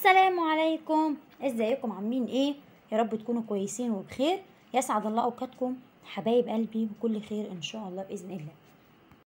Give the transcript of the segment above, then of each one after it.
السلام عليكم ازيكم عاملين ايه يا رب تكونوا كويسين وبخير يسعد الله اوقاتكم حبايب قلبي بكل خير ان شاء الله باذن الله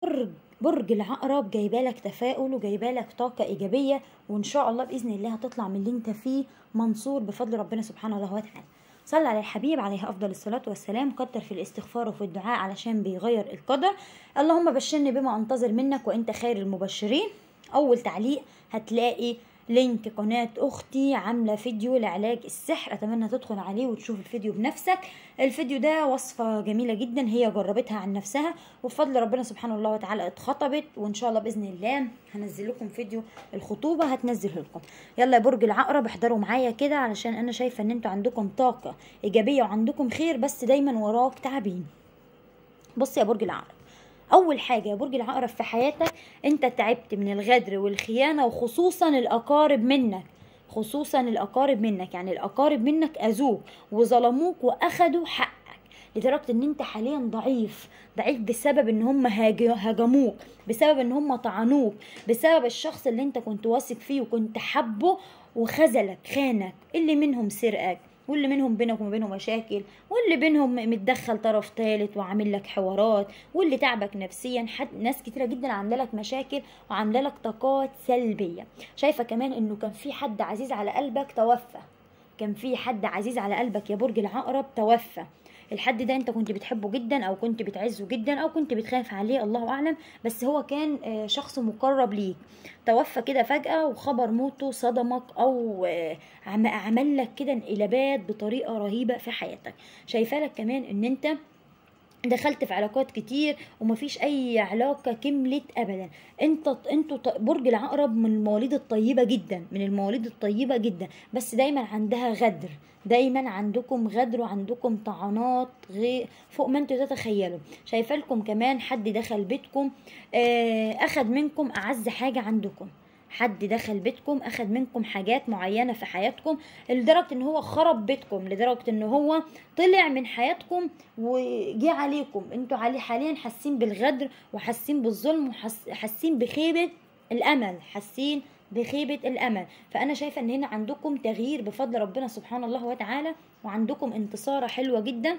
برج برج العقرب جايبالك تفاؤل وجايبالك طاقه ايجابيه وان شاء الله باذن الله هتطلع من اللي انت فيه منصور بفضل ربنا سبحانه الله وتعالى صل على الحبيب عليه افضل الصلاه والسلام كتر في الاستغفار وفي الدعاء علشان بيغير القدر اللهم بشرني بما انتظر منك وانت خير المبشرين اول تعليق هتلاقي لينك قناة أختي عاملة فيديو لعلاج السحر أتمنى تدخل عليه وتشوف الفيديو بنفسك الفيديو ده وصفة جميلة جدا هي جربتها عن نفسها وبفضل ربنا سبحانه الله وتعالى اتخطبت وإن شاء الله بإذن الله هنزل لكم فيديو الخطوبة هتنزله لكم يلا يا برج العقرب احضروا معايا كده علشان أنا شايفة إن أنتوا عندكم طاقة إيجابية وعندكم خير بس دايما وراك تعبين بص يا برج العقرب اول حاجه يا برج العقرب في حياتك انت تعبت من الغدر والخيانه وخصوصا الاقارب منك خصوصا الاقارب منك يعني الاقارب منك اذوك وظلموك واخدوا حقك لدرجه ان انت حاليا ضعيف ضعيف بسبب ان هم هاجموك بسبب ان هم طعنوك بسبب الشخص اللي انت كنت واثق فيه وكنت حبه وخذلك خانك اللي منهم سرقك واللي منهم بينك وما بينه مشاكل واللي بينهم متدخل طرف ثالث وعامل لك حوارات واللي تعبك نفسيا حد ناس كتيره جدا عامله لك مشاكل وعامله لك طاقات سلبيه شايفه كمان انه كان في حد عزيز على قلبك توفى كان في حد عزيز على قلبك يا برج العقرب توفى الحد ده انت كنت بتحبه جدا او كنت بتعزه جدا او كنت بتخاف عليه الله اعلم بس هو كان آه، شخص مقرب ليك توفى كده فجأة وخبر موته صدمك او آه، عمل لك كده انقلابات بطريقة رهيبة في حياتك شايفة لك كمان ان انت دخلت في علاقات كتير ومفيش اي علاقه كملت ابدا انت انتوا برج العقرب من المواليد الطيبه جدا من المواليد الطيبه جدا بس دايما عندها غدر دايما عندكم غدر وعندكم طعنات غير فوق ما انتوا تتخيلوا شايفه لكم كمان حد دخل بيتكم آه، اخذ منكم اعز حاجه عندكم حد دخل بيتكم اخد منكم حاجات معينه في حياتكم لدرجه ان هو خرب بيتكم لدرجه ان هو طلع من حياتكم وجه عليكم انتوا عليه حاليا حاسين بالغدر وحاسين بالظلم وحاسين بخيبه الامل حاسين بخيبة الأمل فأنا شايفة أن هنا عندكم تغيير بفضل ربنا سبحانه الله وتعالى وعندكم انتصارة حلوة جدا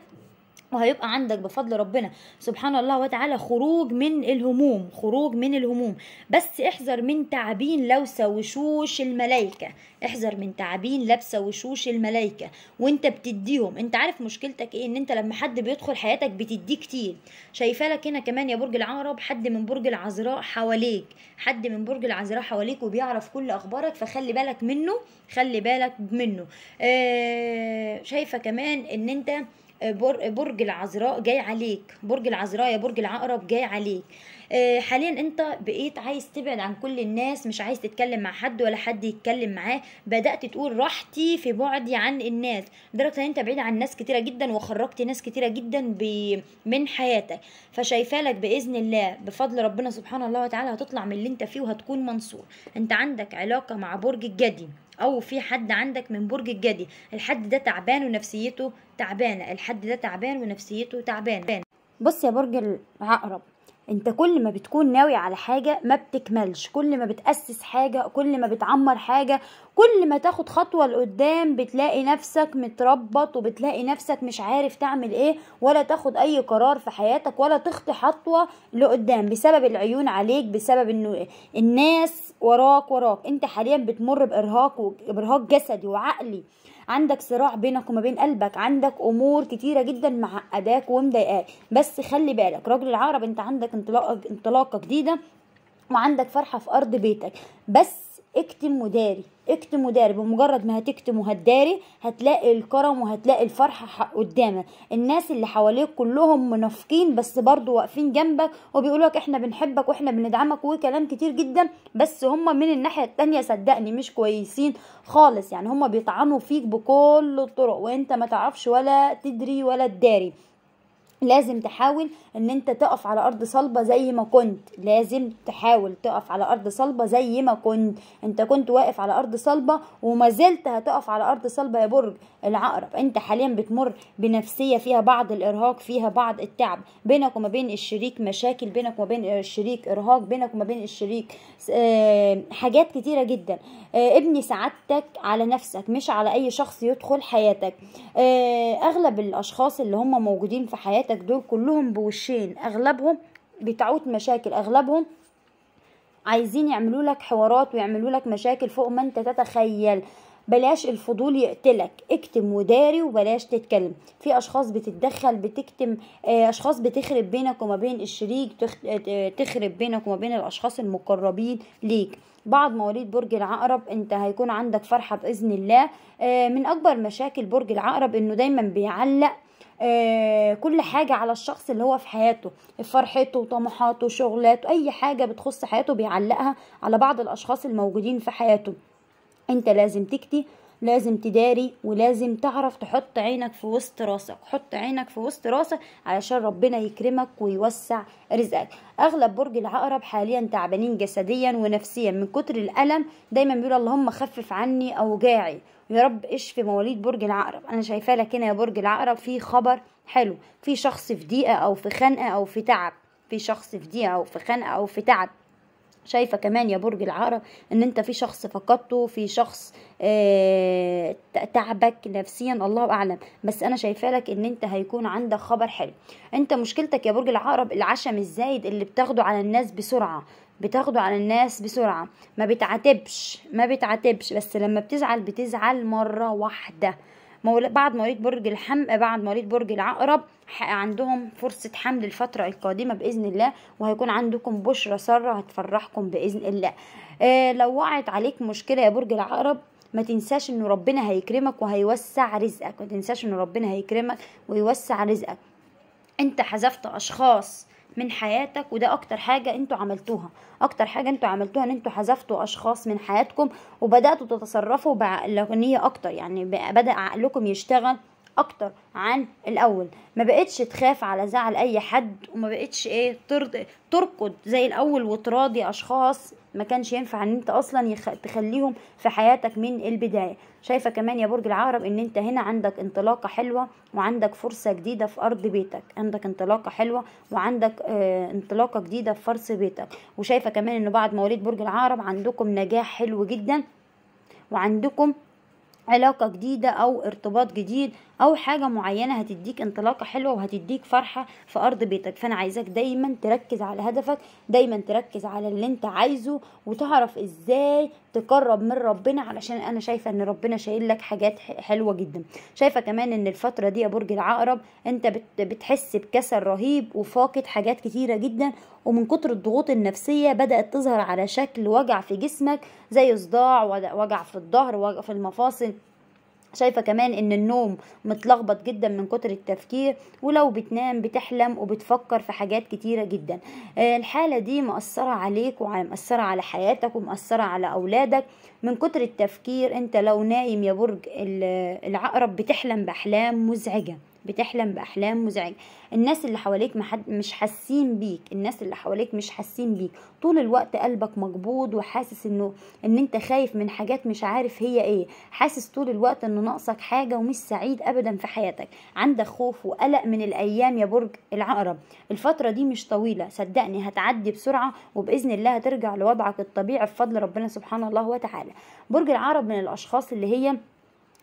وهيبقى عندك بفضل ربنا سبحان الله وتعالى خروج من الهموم خروج من الهموم بس احذر من تعابين لوسة وشوش الملائكة احذر من تعابين لابسة وشوش الملائكة وانت بتديهم انت عارف مشكلتك ايه ان انت لما حد بيدخل حياتك بتديه كتير شايفة لك هنا كمان يا برج العقرب حد من برج العذراء حواليك حد من برج العذراء حواليك وبيعرف كل اخبارك فخلي بالك منه خلي بالك منه اه شايفة كمان ان انت برج العذراء جاي عليك برج العذراء يا برج العقرب جاي عليك آه، حاليا انت بقيت عايز تبعد عن كل الناس مش عايز تتكلم مع حد ولا حد يتكلم معاه بدات تقول راحتي في بعدي عن الناس لدرجه ان انت بعيد عن ناس كتيره جدا وخرجت ناس كتيره جدا من حياتك فشايفالك باذن الله بفضل ربنا سبحانه الله وتعالى هتطلع من اللي انت فيه وهتكون منصور انت عندك علاقه مع برج الجدي او في حد عندك من برج الجدي الحد ده تعبان ونفسيته تعبانه الحد ده تعبان ونفسيته تعبانه بص يا برج العقرب انت كل ما بتكون ناوي على حاجة ما بتكملش كل ما بتأسس حاجة كل ما بتعمر حاجة كل ما تاخد خطوة لقدام بتلاقي نفسك متربط وبتلاقي نفسك مش عارف تعمل ايه ولا تاخد اي قرار في حياتك ولا تخطي خطوة لقدام بسبب العيون عليك بسبب انه الناس وراك وراك انت حاليا بتمر بارهاق بارهاق جسدي وعقلي عندك صراع بينك وما بين قلبك عندك امور كتيره جدا معقداك ومضايقاك بس خلي بالك راجل العقرب انت عندك انطلاقه انطلاقه جديده وعندك فرحه في ارض بيتك بس اكتم وداري اكتم وداري بمجرد ما هتكتم وهتداري هتلاقي الكرم وهتلاقي الفرحة قدامك الناس اللي حواليك كلهم منافقين بس برضو واقفين جنبك وبيقولوك احنا بنحبك واحنا بندعمك وكلام كتير جدا بس هم من الناحية التانية صدقني مش كويسين خالص يعني هم بيطعنوا فيك بكل الطرق وانت ما تعرفش ولا تدري ولا تداري لازم تحاول ان انت تقف على ارض صلبه زي ما كنت لازم تحاول تقف على ارض صلبه زي ما كنت انت كنت واقف على ارض صلبه وما زلت هتقف على ارض صلبه يا برج العقرب انت حاليا بتمر بنفسيه فيها بعض الارهاق فيها بعض التعب بينك وما بين الشريك مشاكل بينك وما بين الشريك ارهاق بينك وما بين الشريك آه، حاجات كتيره جدا آه، ابني سعادتك على نفسك مش على اي شخص يدخل حياتك آه، اغلب الاشخاص اللي هم موجودين في حياتك دول كلهم بوشين اغلبهم بتعود مشاكل اغلبهم عايزين يعملوا لك حوارات ويعملوا لك مشاكل فوق ما انت تتخيل بلاش الفضول يقتلك اكتم وداري وبلاش تتكلم في اشخاص بتتدخل بتكتم آه، اشخاص بتخرب بينك وما بين الشريك تخرب بينك وما بين الاشخاص المقربين ليك بعض مواليد برج العقرب انت هيكون عندك فرحه باذن الله آه، من اكبر مشاكل برج العقرب انه دايما بيعلق آه كل حاجة على الشخص اللي هو في حياته فرحته وطموحاته وشغلاته أي حاجة بتخص حياته بيعلقها على بعض الأشخاص الموجودين في حياته انت لازم تكتي لازم تداري ولازم تعرف تحط عينك في وسط راسك حط عينك في وسط راسك علشان ربنا يكرمك ويوسع رزقك اغلب برج العقرب حاليا تعبانين جسديا ونفسيا من كتر الالم دايما بيقول اللهم خفف عني اوجاعي يا رب اشفي مواليد برج العقرب انا شايفاه لك هنا يا برج العقرب في خبر حلو في شخص في ضيقه او في خنقه او في تعب في شخص في ضيقه او في خنقه او في تعب شايفه كمان يا برج العقرب ان انت في شخص فقدته في شخص آه تعبك نفسيا الله اعلم بس انا شايفه لك ان انت هيكون عندك خبر حلو انت مشكلتك يا برج العقرب العشم الزايد اللي بتاخده على الناس بسرعه بتاخده على الناس بسرعه ما بتعاتبش ما بتعاتبش بس لما بتزعل بتزعل مره واحده مول... بعد مواليد برج الحم بعد مواليد برج العقرب عندهم فرصة حمل الفترة القادمة بإذن الله وهيكون عندكم بشرة سارة هتفرحكم بإذن الله آه لو وقعت عليك مشكلة يا برج العقرب ما تنساش ان ربنا هيكرمك وهيوسع رزقك ما تنساش ان ربنا هيكرمك ويوسع رزقك انت حذفت اشخاص من حياتك وده اكتر حاجه انتوا عملتوها اكتر حاجه انتوا عملتوها ان انتوا حذفتوا اشخاص من حياتكم وبداتوا تتصرفوا بعقلانيه اكتر يعني بدا عقلكم يشتغل اكتر عن الاول ما بقتش تخاف على زعل اي حد وما بقتش ايه ترد تركض زي الاول وتراضي اشخاص ما كانش ينفع ان انت اصلا يخ... تخليهم في حياتك من البدايه شايفه كمان يا برج العقرب ان انت هنا عندك انطلاقه حلوه وعندك فرصه جديده في ارض بيتك عندك انطلاقه حلوه وعندك آه انطلاقه جديده في فرص بيتك وشايفه كمان ان بعد مواليد برج العقرب عندكم نجاح حلو جدا وعندكم علاقة جديدة أو ارتباط جديد أو حاجة معينة هتديك انطلاقة حلوة وهتديك فرحة في أرض بيتك فأنا عايزاك دايما تركز على هدفك دايما تركز على اللي انت عايزه وتعرف ازاي تقرب من ربنا علشان أنا شايفة ان ربنا شايل لك حاجات حلوة جدا شايفة كمان ان الفترة دي يا برج العقرب انت بتحس بكسل رهيب وفاقد حاجات كتيرة جدا ومن كتر الضغوط النفسية بدأت تظهر على شكل وجع في جسمك زي صداع وجع في الظهر وجع في المفاصل شايفة كمان ان النوم متلخبط جدا من كتر التفكير ولو بتنام بتحلم وبتفكر في حاجات كتيرة جدا آه، الحالة دي مأثرة عليك ومأثرة على حياتك ومأثرة على أولادك من كتر التفكير انت لو نايم يا برج العقرب بتحلم بأحلام مزعجة بتحلم باحلام مزعجه الناس اللي حواليك مش حاسين بيك الناس اللي حواليك مش حاسين بيك طول الوقت قلبك مقبوض وحاسس انه ان انت خايف من حاجات مش عارف هي ايه حاسس طول الوقت انه ناقصك حاجه ومش سعيد ابدا في حياتك عندك خوف وقلق من الايام يا برج العقرب الفتره دي مش طويله صدقني هتعدي بسرعه وباذن الله هترجع لوضعك الطبيعي بفضل ربنا سبحانه الله وتعالى برج العقرب من الاشخاص اللي هي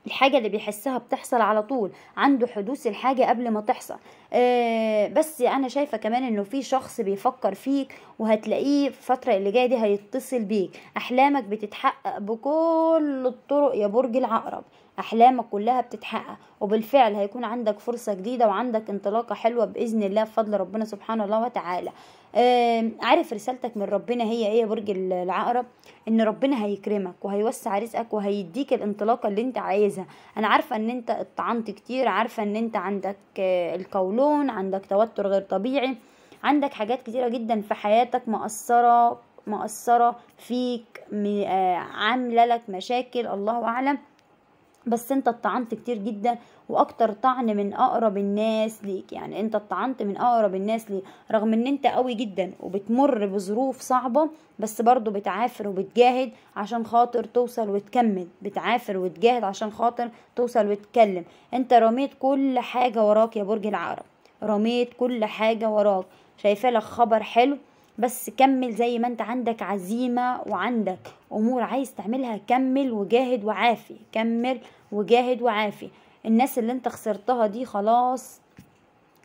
الحاجة اللي بيحسها بتحصل على طول عنده حدوث الحاجة قبل ما تحصل آه بس أنا شايفة كمان إنه في شخص بيفكر فيك وهتلاقيه في الفترة اللي جاية دي هيتصل بيك أحلامك بتتحقق بكل الطرق يا برج العقرب أحلامك كلها بتتحقق وبالفعل هيكون عندك فرصة جديدة وعندك انطلاقة حلوة بإذن الله بفضل ربنا سبحانه الله وتعالى عارف رسالتك من ربنا هي ايه يا برج العقرب ان ربنا هيكرمك وهيوسع رزقك وهيديك الانطلاقه اللي انت عايزها انا عارفه ان انت اتطعنت كتير عارفه ان انت عندك آه، القولون عندك توتر غير طبيعي عندك حاجات كتيره جدا في حياتك مقصره مقصره فيك آه، عامله لك مشاكل الله اعلم بس انت اتطعنت كتير جدا واكتر طعن من اقرب الناس ليك يعني انت اتطعنت من اقرب الناس ليك رغم ان انت قوي جدا وبتمر بظروف صعبة بس برضو بتعافر وبتجاهد عشان خاطر توصل وتكمل بتعافر وتجاهد عشان خاطر توصل وتكلم انت رميت كل حاجة وراك يا برج العقرب رميت كل حاجة وراك شايفة لك خبر حلو بس كمل زي ما انت عندك عزيمة وعندك امور عايز تعملها كمل وجاهد وعافي كمل وجاهد وعافي الناس اللي انت خسرتها دي خلاص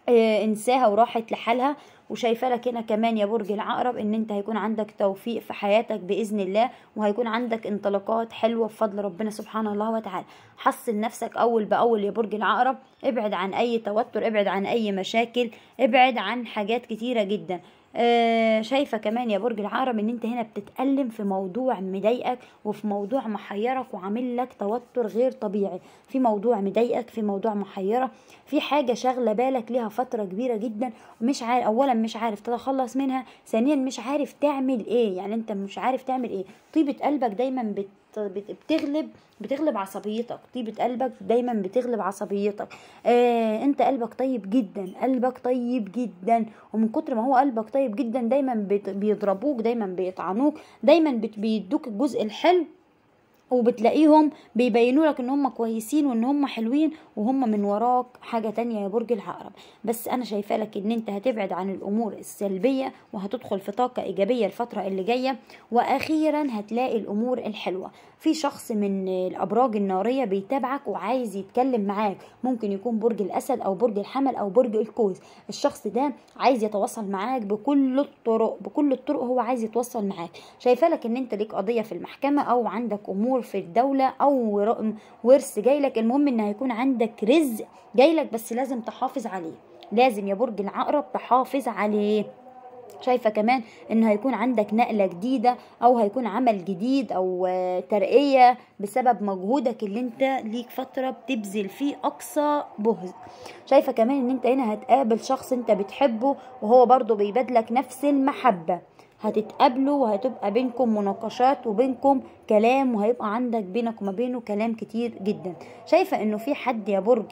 اه انساها وراحت لحالها وشايفه لك هنا كمان يا برج العقرب ان انت هيكون عندك توفيق في حياتك باذن الله وهيكون عندك انطلاقات حلوه بفضل ربنا سبحانه الله وتعالى حسن نفسك اول باول يا برج العقرب ابعد عن اي توتر ابعد عن اي مشاكل ابعد عن حاجات كتيره جدا آه، شايفه كمان يا برج العقرب ان انت هنا بتتالم في موضوع مضايقك وفي موضوع محيرك وعامل لك توتر غير طبيعي في موضوع مضايقك في موضوع محيره في حاجه شاغله بالك ليها فتره كبيره جدا مش عارف اولا مش عارف تتخلص منها ثانيا مش عارف تعمل ايه يعني انت مش عارف تعمل ايه طيبه قلبك دايما بت بتغلب بتغلب عصبيتك طيبه قلبك دايما بتغلب عصبيتك آه انت قلبك طيب جدا قلبك طيب جدا ومن كتر ما هو قلبك طيب جدا دايما بيضربوك دايما بيطعنوك دايما بيدوك الجزء الحلو وبتلاقيهم بيبينوا لك ان هم كويسين وان هم حلوين وهم من وراك حاجة تانية يا برج العقرب بس انا شايفة لك ان انت هتبعد عن الامور السلبية وهتدخل في طاقة ايجابية الفترة اللي جاية واخيرا هتلاقي الامور الحلوة في شخص من الابراج الناريه بيتابعك وعايز يتكلم معاك ممكن يكون برج الاسد او برج الحمل او برج الكوز الشخص ده عايز يتواصل معاك بكل الطرق بكل الطرق هو عايز يتواصل معاك شايفه لك ان انت ليك قضيه في المحكمه او عندك امور في الدوله او ورث جايلك المهم ان هيكون عندك رزق جايلك بس لازم تحافظ عليه لازم يا برج العقرب تحافظ عليه شايفة كمان ان هيكون عندك نقلة جديدة او هيكون عمل جديد او ترقية بسبب مجهودك اللي انت ليك فترة بتبذل فيه اقصى جهد شايفة كمان ان انت هنا هتقابل شخص انت بتحبه وهو برضو بيبادلك نفس المحبة هتتقابلوا وهتبقى بينكم مناقشات وبينكم كلام وهيبقى عندك بينك وما بينه كلام كتير جدا شايفه انه في حد يا برج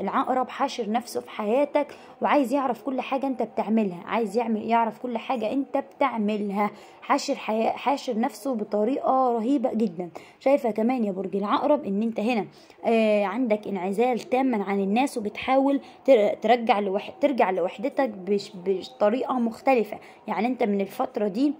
العقرب حاشر نفسه في حياتك وعايز يعرف كل حاجه انت بتعملها عايز يعمل يعرف كل حاجه انت بتعملها حاشر حياة حاشر نفسه بطريقه رهيبه جدا شايفه كمان يا برج العقرب ان انت هنا آه عندك انعزال تاما عن الناس وبتحاول ترجع لوح... ترجع لوحدتك بش... بطريقه مختلفه يعني انت من الفتره دي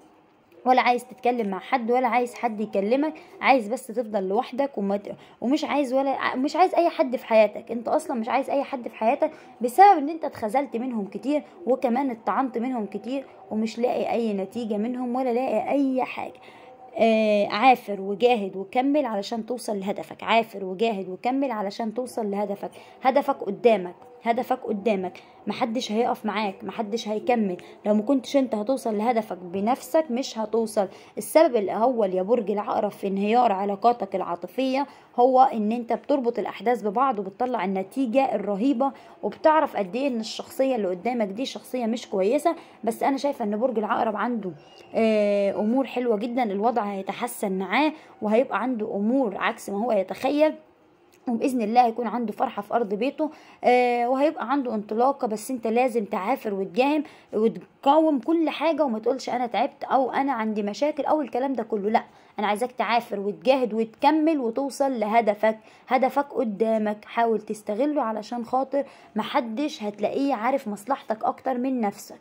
ولا عايز تتكلم مع حد ولا عايز حد يكلمك عايز بس تفضل لوحدك ومت... ومش عايز ولا مش عايز اي حد في حياتك انت اصلا مش عايز اي حد في حياتك بسبب ان انت اتخذلت منهم كتير وكمان اتطعنت منهم كتير ومش لاقي اي نتيجه منهم ولا لاقي اي حاجه آه عافر وجاهد وكمل علشان توصل لهدفك عافر وجاهد وكمل علشان توصل لهدفك هدفك قدامك هدفك قدامك محدش هيقف معاك محدش هيكمل لو مكنتش انت هتوصل لهدفك بنفسك مش هتوصل السبب الاول يا برج العقرب في انهيار علاقاتك العاطفيه هو ان انت بتربط الاحداث ببعض وبتطلع النتيجه الرهيبه وبتعرف قد ايه ان الشخصيه اللي قدامك دي شخصيه مش كويسه بس انا شايفه ان برج العقرب عنده آه، امور حلوه جدا الوضع هيتحسن معاه وهيبقى عنده امور عكس ما هو يتخيل وباذن الله هيكون عنده فرحه في ارض بيته آه، وهيبقى عنده انطلاقه بس انت لازم تعافر وتجاهم وتقاوم كل حاجه وما تقولش انا تعبت او انا عندي مشاكل او الكلام ده كله لا انا عايزاك تعافر وتجاهد وتكمل وتوصل لهدفك هدفك قدامك حاول تستغله علشان خاطر محدش هتلاقيه عارف مصلحتك اكتر من نفسك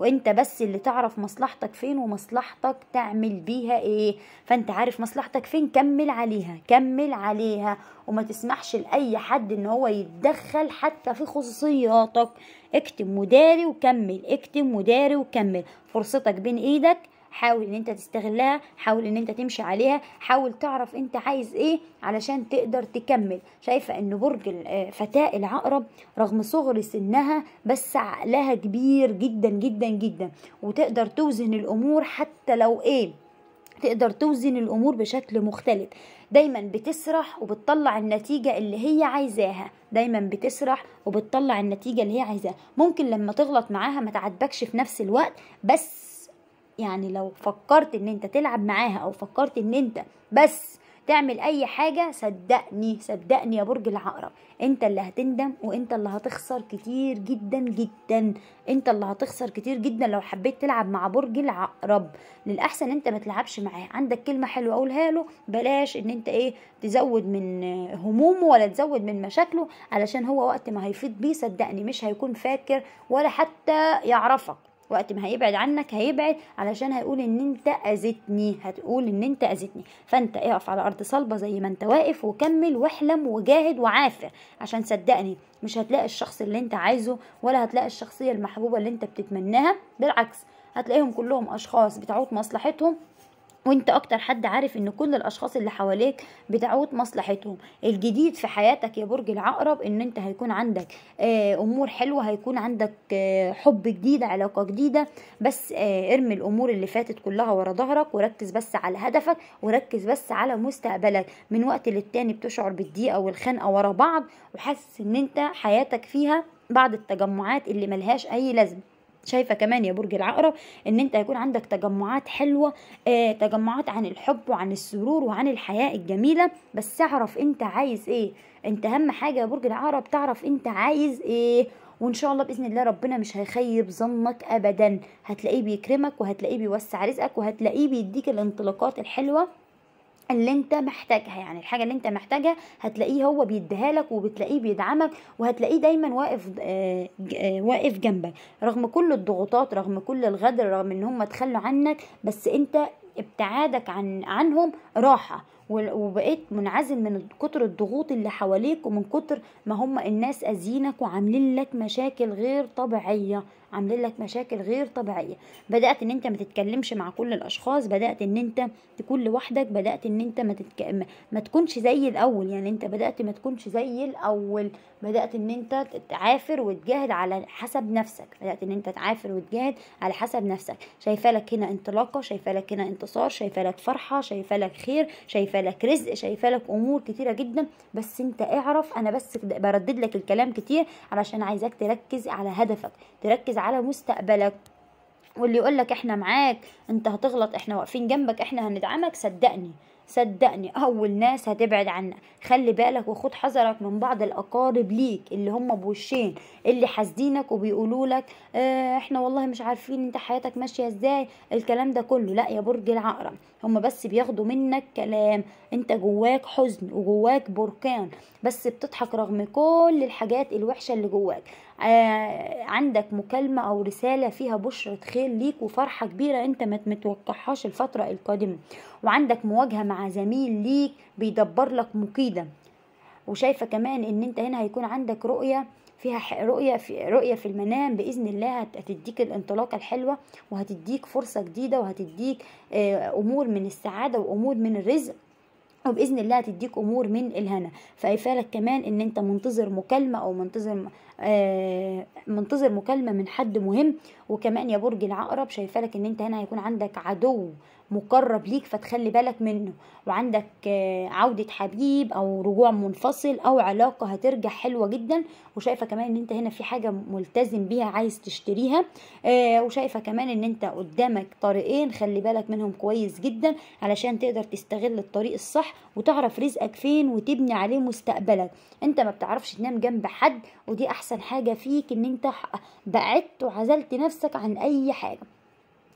وانت بس اللي تعرف مصلحتك فين ومصلحتك تعمل بيها ايه فانت عارف مصلحتك فين كمل عليها كمل عليها وما تسمحش لاي حد ان هو يتدخل حتى في خصوصياتك اكتب مداري وكمل اكتب مداري وكمل فرصتك بين ايدك حاول ان انت تستغلها حاول ان انت تمشي عليها حاول تعرف انت عايز ايه علشان تقدر تكمل شايفه ان برج آه، فتاة العقرب رغم صغر سنها بس عقلها كبير جدا جدا جدا وتقدر توزن الامور حتى لو ايه تقدر توزن الامور بشكل مختلف دايما بتسرح وبتطلع النتيجه اللي هي عايزاها دايما بتسرح وبتطلع النتيجه اللي هي عايزاها ممكن لما تغلط معاها ما تعاتبكش في نفس الوقت بس يعني لو فكرت ان انت تلعب معاها او فكرت ان انت بس تعمل اي حاجة صدقني صدقني يا برج العقرب انت اللي هتندم وانت اللي هتخسر كتير جدا جدا انت اللي هتخسر كتير جدا لو حبيت تلعب مع برج العقرب للاحسن انت ما تلعبش معاه عندك كلمة حلوة اقولها له بلاش ان انت ايه تزود من همومه ولا تزود من مشاكله علشان هو وقت ما هيفيض بيه صدقني مش هيكون فاكر ولا حتى يعرفك وقت ما هيبعد عنك هيبعد علشان هيقول ان انت اذتني هتقول ان انت اذتني فانت اقف على ارض صلبه زي ما انت واقف وكمل واحلم وجاهد وعافر عشان صدقني مش هتلاقي الشخص اللي انت عايزه ولا هتلاقي الشخصيه المحبوبه اللي انت بتتمناها بالعكس هتلاقيهم كلهم اشخاص بتعود مصلحتهم وانت اكتر حد عارف ان كل الاشخاص اللي حواليك بتعود مصلحتهم الجديد في حياتك يا برج العقرب ان انت هيكون عندك آه، امور حلوه هيكون عندك آه، حب جديد علاقه جديده بس آه، ارمي الامور اللي فاتت كلها ورا ظهرك وركز بس على هدفك وركز بس على مستقبلك من وقت للتاني بتشعر بالضيقه والخنقه ورا بعض وحاسس ان انت حياتك فيها بعض التجمعات اللي ملهاش اي لازمه شايفه كمان يا برج العقرب ان انت هيكون عندك تجمعات حلوه آه تجمعات عن الحب وعن السرور وعن الحياه الجميله بس اعرف انت عايز ايه انت اهم حاجه يا برج العقرب تعرف انت عايز ايه وان شاء الله باذن الله ربنا مش هيخيب ظنك ابدا هتلاقيه بيكرمك وهتلاقيه بيوسع رزقك وهتلاقيه بيديك الانطلاقات الحلوه اللي انت محتاجها يعني الحاجة اللي انت محتاجها هتلاقيه هو بيديها لك وبتلاقيه بيدعمك وهتلاقيه دايما واقف آه، آه، واقف جنبك رغم كل الضغوطات رغم كل الغدر رغم ان هم تخلوا عنك بس انت ابتعادك عن عنهم راحة وبقيت منعزل من كتر الضغوط اللي حواليك ومن كتر ما هم الناس أذينك وعاملين لك مشاكل غير طبيعية عاملين لك مشاكل غير طبيعيه بدات ان انت ما تتكلمش مع كل الاشخاص بدات ان انت تكون لوحدك بدات ان انت ما, تتك... ما تكونش زي الاول يعني انت بدات ما تكونش زي الاول بدات ان انت تعافر وتجاهد على حسب نفسك بدات ان انت تعافر وتجاهد على حسب نفسك شايفه لك هنا انطلاقه شايفه لك هنا انتصار شايفه لك فرحه شايفه لك خير شايفه لك رزق شايفه لك امور كتيره جدا بس انت اعرف انا بس بردد لك الكلام كتير علشان عايزاك تركز على هدفك تركز على مستقبلك واللي يقول لك احنا معاك انت هتغلط احنا واقفين جنبك احنا هندعمك صدقني صدقني اول ناس هتبعد عنك خلي بالك وخد حذرك من بعض الاقارب ليك اللي هم بوشين اللي حاسدينك وبيقولوا لك اه احنا والله مش عارفين انت حياتك ماشيه ازاي الكلام ده كله لا يا برج العقرب هم بس بياخدوا منك كلام انت جواك حزن وجواك بركان بس بتضحك رغم كل الحاجات الوحشه اللي جواك آه، عندك مكالمة أو رسالة فيها بشرة خير ليك وفرحة كبيرة أنت ما متوقعهاش الفترة القادمة وعندك مواجهة مع زميل ليك بيدبر لك مقيدة وشايفة كمان إن أنت هنا هيكون عندك رؤية فيها رؤية في رؤية في المنام بإذن الله هتديك الانطلاقة الحلوة وهتديك فرصة جديدة وهتديك آه، أمور من السعادة وأمور من الرزق وباذن الله هتديك امور من الهنا فقايفه كمان ان انت منتظر مكالمه او منتظر آه، منتظر مكالمه من حد مهم وكمان يا برج العقرب شايفه لك ان انت هنا هيكون عندك عدو مقرب ليك فتخلي بالك منه وعندك آه، عودة حبيب او رجوع منفصل او علاقة هترجع حلوة جدا وشايفة كمان ان انت هنا في حاجة ملتزم بيها عايز تشتريها آه، وشايفة كمان ان انت قدامك طريقين خلي بالك منهم كويس جدا علشان تقدر تستغل الطريق الصح وتعرف رزقك فين وتبني عليه مستقبلك انت ما بتعرفش تنام جنب حد ودي احسن احسن حاجه فيك ان انت بعدت وعزلت نفسك عن اي حاجه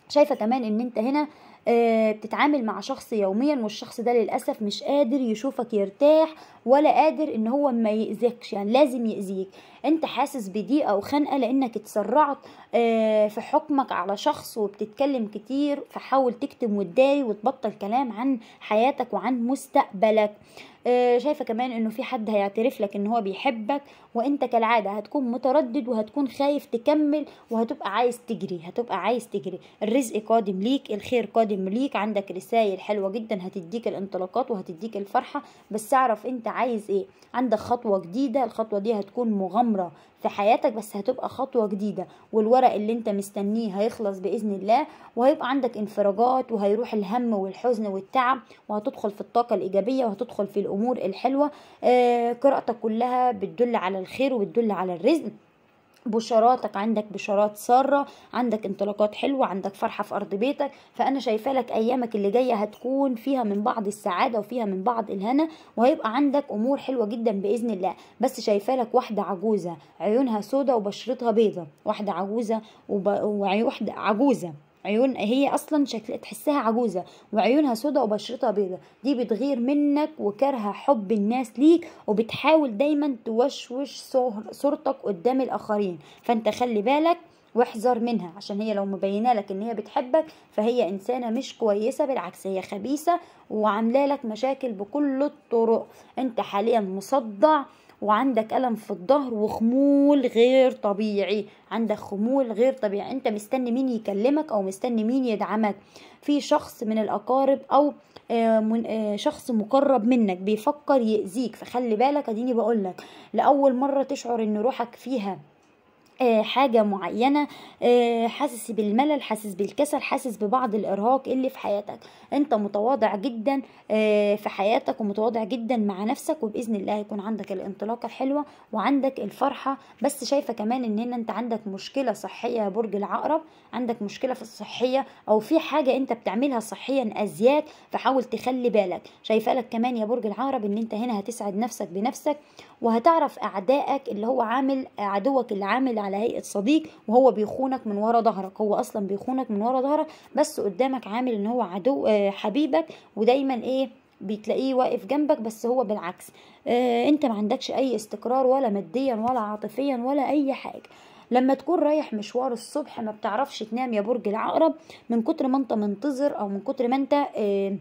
شايفه كمان ان انت هنا آه، بتتعامل مع شخص يوميا والشخص ده للأسف مش قادر يشوفك يرتاح ولا قادر ان هو ما يأذيكش يعني لازم يأذيك انت حاسس بضيقة وخنقة لانك اتسرعت آه، في حكمك على شخص وبتتكلم كتير فحاول تكتم وتداري وتبطل كلام عن حياتك وعن مستقبلك آه، شايفه كمان انه في حد هيعترف لك ان هو بيحبك وانت كالعاده هتكون متردد وهتكون خايف تكمل وهتبقى عايز تجري هتبقى عايز تجري الرزق قادم ليك الخير قادم ليك عندك رسائل حلوة جدا هتديك الانطلاقات وهتديك الفرحة بس اعرف انت عايز ايه عندك خطوة جديدة الخطوة دي هتكون مغامرة في حياتك بس هتبقى خطوة جديدة والورق اللي انت مستنيه هيخلص بإذن الله وهيبقى عندك انفراجات وهيروح الهم والحزن والتعب وهتدخل في الطاقة الإيجابية وهتدخل في الأمور الحلوة آه قراءتك كلها بتدل على الخير وبتدل على الرزق بشاراتك عندك بشارات سارة عندك انطلاقات حلوة عندك فرحة في أرض بيتك فأنا شايفة لك أيامك اللي جاية هتكون فيها من بعض السعادة وفيها من بعض الهنا وهيبقى عندك أمور حلوة جدا بإذن الله بس شايفة لك واحدة عجوزة عيونها سودة وبشرتها بيضة واحدة عجوزة وب... واحده عجوزة عيون هي اصلا شكل تحسها عجوزه وعيونها سودا وبشرتها بيضة دي بتغير منك وكارهه حب الناس ليك وبتحاول دايما توشوش صورتك قدام الاخرين فانت خلي بالك واحذر منها عشان هي لو مبينه لك ان هي بتحبك فهي انسانه مش كويسه بالعكس هي خبيثه وعامله لك مشاكل بكل الطرق انت حاليا مصدع وعندك ألم في الظهر وخمول غير طبيعي عندك خمول غير طبيعي أنت مستني مين يكلمك أو مستني مين يدعمك في شخص من الأقارب أو آه، آه، شخص مقرب منك بيفكر يأذيك فخلي بالك أديني بقولك لأول مرة تشعر إن روحك فيها آه، حاجة معينة آه، حاسس بالملل حاسس بالكسل حاسس ببعض الإرهاق اللي في حياتك أنت متواضع جدا آه، في حياتك ومتواضع جدا مع نفسك وبإذن الله هيكون عندك الانطلاقة الحلوة وعندك الفرحة بس شايفة كمان إن أنت عندك مشكلة صحية يا برج العقرب عندك مشكلة في الصحية أو في حاجة أنت بتعملها صحيا أزياد فحاول تخلي بالك شايفة لك كمان يا برج العقرب إن أنت هنا هتسعد نفسك بنفسك وهتعرف أعدائك اللي هو عامل عدوك اللي عامل على هيئه صديق وهو بيخونك من ورا ظهرك هو اصلا بيخونك من ورا ظهرك بس قدامك عامل ان هو عدو آه حبيبك ودايما ايه بتلاقيه واقف جنبك بس هو بالعكس آه انت ما عندكش اي استقرار ولا ماديا ولا عاطفيا ولا اي حاجه لما تكون رايح مشوار الصبح ما بتعرفش تنام يا برج العقرب من كتر ما انت منتظر او من كتر ما انت آه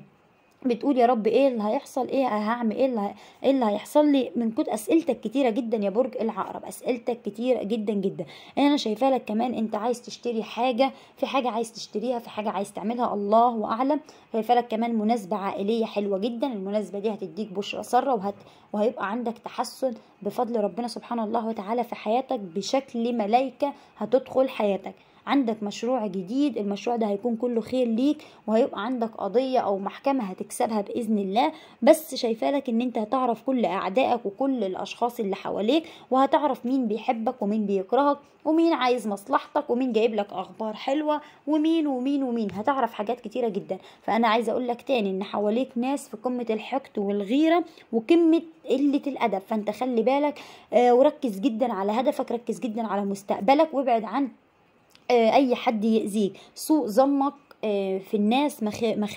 بتقول يا رب ايه اللي هيحصل ايه هعمل ايه اللي, ايه اللي هيحصل لي من كتر اسئلتك كتيره جدا يا برج العقرب اسئلتك كتيره جدا جدا انا شايفه لك كمان انت عايز تشتري حاجه في حاجه عايز تشتريها في حاجه عايز تعملها الله اعلم شايفه لك كمان مناسبه عائليه حلوه جدا المناسبه دي هتديك بشرى ساره وهت... وهيبقى عندك تحسن بفضل ربنا سبحانه الله وتعالى في حياتك بشكل ملائكه هتدخل حياتك عندك مشروع جديد المشروع ده هيكون كله خير ليك وهيبقى عندك قضية أو محكمة هتكسبها بإذن الله بس شايفة لك إن أنت هتعرف كل أعدائك وكل الأشخاص اللي حواليك وهتعرف مين بيحبك ومين بيكرهك ومين عايز مصلحتك ومين جايب لك أخبار حلوة ومين ومين ومين هتعرف حاجات كتيرة جدا فأنا عايزة أقول لك تاني إن حواليك ناس في قمة الحقد والغيرة وقمة قلة الأدب فأنت خلي بالك آه، وركز جدا على هدفك ركز جدا على مستقبلك وابعد عن آه، اي حد يأذيك سوء ظنك آه، في الناس ما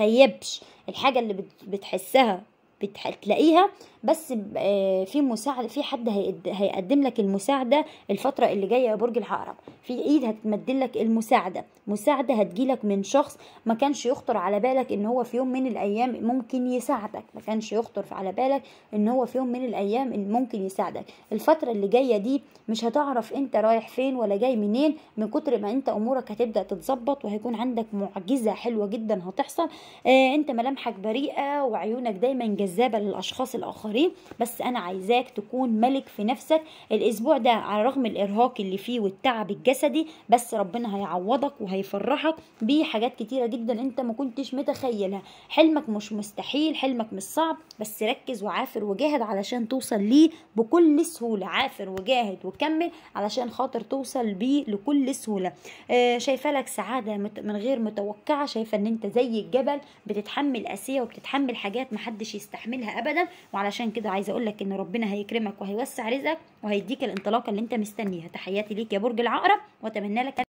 الحاجة اللي بتحسها بتلاقيها بس آه، في مساعده في حد هيقدم لك المساعده الفتره اللي جايه يا برج العقرب في ايد هتمد لك المساعده مساعده هتجيلك من شخص ما كانش يخطر على بالك ان هو في يوم من الايام ممكن يساعدك ما كانش يخطر على بالك ان هو في يوم من الايام ممكن يساعدك الفتره اللي جايه دي مش هتعرف انت رايح فين ولا جاي منين من كتر ما انت امورك هتبدا تتظبط وهيكون عندك معجزه حلوه جدا هتحصل آه انت ملامحك بريئه وعيونك دايما جذابه للاشخاص الاخرين الاخرين بس انا عايزاك تكون ملك في نفسك الاسبوع ده على الرغم الارهاق اللي فيه والتعب الجسدي بس ربنا هيعوضك وهيفرحك بحاجات كتيره جدا انت ما كنتش متخيلها حلمك مش مستحيل حلمك مش صعب بس ركز وعافر وجاهد علشان توصل ليه بكل سهوله عافر وجاهد وكمل علشان خاطر توصل بيه لكل سهوله آه شايفه لك سعاده من غير متوقعه شايفه ان انت زي الجبل بتتحمل اسيه وبتتحمل حاجات محدش يستحملها ابدا وعلشان عشان كده عايزه اقول لك ان ربنا هيكرمك وهيوسع رزقك وهيديك الانطلاقه اللي انت مستنيها تحياتي ليك يا برج العقرب واتمنى لك